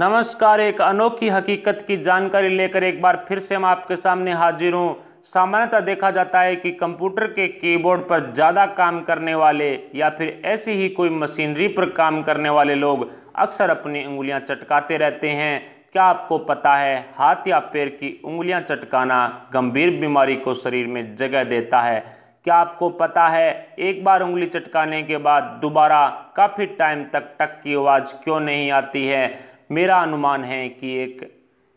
नमस्कार एक अनोखी हकीकत की जानकारी लेकर एक बार फिर से मैं आपके सामने हाजिर हूँ सामान्यतः देखा जाता है कि कंप्यूटर के कीबोर्ड पर ज़्यादा काम करने वाले या फिर ऐसी ही कोई मशीनरी पर काम करने वाले लोग अक्सर अपनी उंगलियां चटकाते रहते हैं क्या आपको पता है हाथ या पैर की उंगलियां चटकाना गंभीर बीमारी को शरीर में जगह देता है क्या आपको पता है एक बार उंगली चटकाने के बाद दोबारा काफ़ी टाइम तक टक की आवाज़ क्यों नहीं आती है मेरा अनुमान है कि एक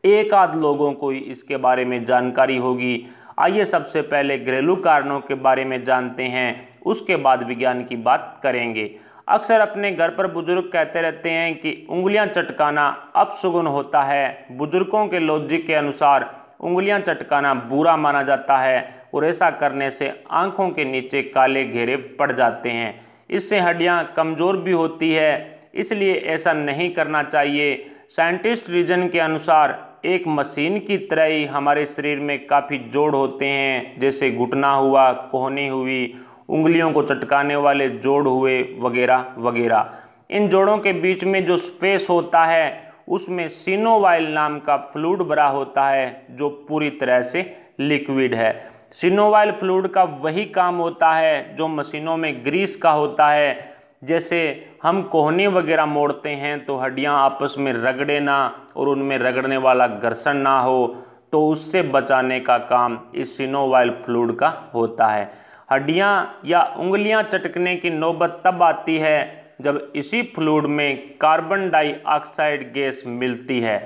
एक आध लोगों को इसके बारे में जानकारी होगी आइए सबसे पहले घरेलू कारणों के बारे में जानते हैं उसके बाद विज्ञान की बात करेंगे अक्सर अपने घर पर बुजुर्ग कहते रहते हैं कि उंगलियां चटकाना अपसुगुन होता है बुजुर्गों के लॉजिक के अनुसार उंगलियां चटकाना बुरा माना जाता है और ऐसा करने से आँखों के नीचे काले घेरे पड़ जाते हैं इससे हड्डियाँ कमज़ोर भी होती है इसलिए ऐसा नहीं करना चाहिए साइंटिस्ट रीजन के अनुसार एक मशीन की तरह ही हमारे शरीर में काफ़ी जोड़ होते हैं जैसे घुटना हुआ कोहनी हुई उंगलियों को चटकाने वाले जोड़ हुए वगैरह वगैरह इन जोड़ों के बीच में जो स्पेस होता है उसमें सिनोवाइल नाम का फ्लूड भरा होता है जो पूरी तरह से लिक्विड है सिनोवाइल फ्लूड का वही काम होता है जो मशीनों में ग्रीस का होता है जैसे हम कोहनी वगैरह मोड़ते हैं तो हड्डियां आपस में रगड़े ना और उनमें रगड़ने वाला घर्षण ना हो तो उससे बचाने का काम इस सिनोवाइल फ्लूड का होता है हड्डियां या उंगलियां चटकने की नौबत तब आती है जब इसी फ्लूड में कार्बन डाइऑक्साइड गैस मिलती है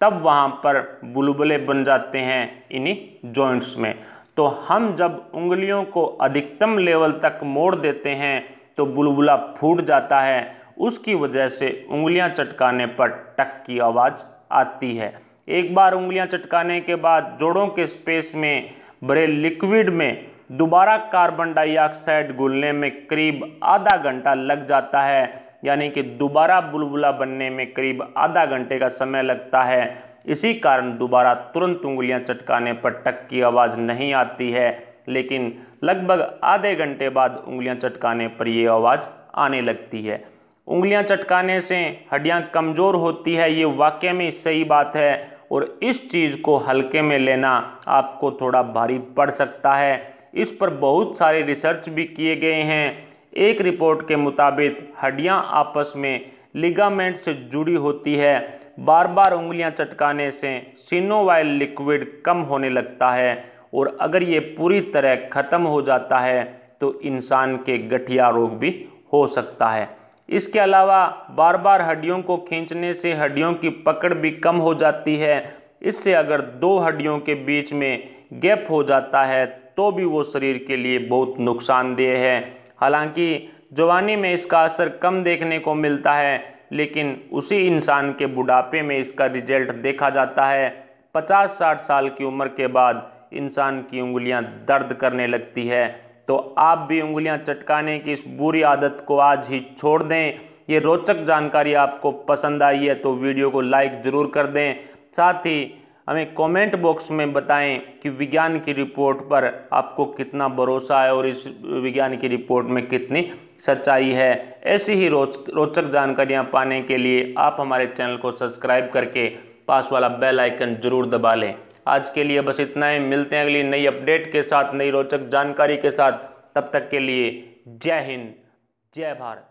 तब वहाँ पर बुलबुले बन जाते हैं इन्हीं जॉइंट्स में तो हम जब उंगलियों को अधिकतम लेवल तक मोड़ देते हैं तो बुलबुला फूट जाता है उसकी वजह से उंगलियां चटकाने पर टक की आवाज़ आती है एक बार उंगलियां चटकाने के बाद जोड़ों के स्पेस में भरे लिक्विड में दोबारा कार्बन डाइऑक्साइड घुलने में करीब आधा घंटा लग जाता है यानी कि दोबारा बुलबुला बनने में करीब आधा घंटे का समय लगता है इसी कारण दोबारा तुरंत उंगलियां चटकाने पर टक की आवाज़ नहीं आती है लेकिन लगभग आधे घंटे बाद उंगलियां चटकाने पर ये आवाज़ आने लगती है उंगलियां चटकाने से हड्डियां कमज़ोर होती है ये वाक्य में सही बात है और इस चीज़ को हल्के में लेना आपको थोड़ा भारी पड़ सकता है इस पर बहुत सारे रिसर्च भी किए गए हैं एक रिपोर्ट के मुताबिक हड्डियां आपस में लिगामेंट से जुड़ी होती है बार बार उंगलियां चटकाने से सिनोवाइल लिक्विड कम होने लगता है और अगर ये पूरी तरह ख़त्म हो जाता है तो इंसान के गठिया रोग भी हो सकता है इसके अलावा बार बार हड्डियों को खींचने से हड्डियों की पकड़ भी कम हो जाती है इससे अगर दो हड्डियों के बीच में गैप हो जाता है तो भी वो शरीर के लिए बहुत नुकसानदेह है हालांकि जवानी में इसका असर कम देखने को मिलता है लेकिन उसी इंसान के बुढ़ापे में इसका रिजल्ट देखा जाता है 50-60 साल की उम्र के बाद इंसान की उंगलियां दर्द करने लगती है तो आप भी उंगलियां चटकाने की इस बुरी आदत को आज ही छोड़ दें ये रोचक जानकारी आपको पसंद आई है तो वीडियो को लाइक ज़रूर कर दें साथ ही हमें कमेंट बॉक्स में बताएं कि विज्ञान की रिपोर्ट पर आपको कितना भरोसा है और इस विज्ञान की रिपोर्ट में कितनी सच्चाई है ऐसी ही रोच रोचक जानकारियाँ पाने के लिए आप हमारे चैनल को सब्सक्राइब करके पास वाला बेल आइकन ज़रूर दबा लें आज के लिए बस इतना ही मिलते हैं अगली नई अपडेट के साथ नई रोचक जानकारी के साथ तब तक के लिए जय हिंद जय भारत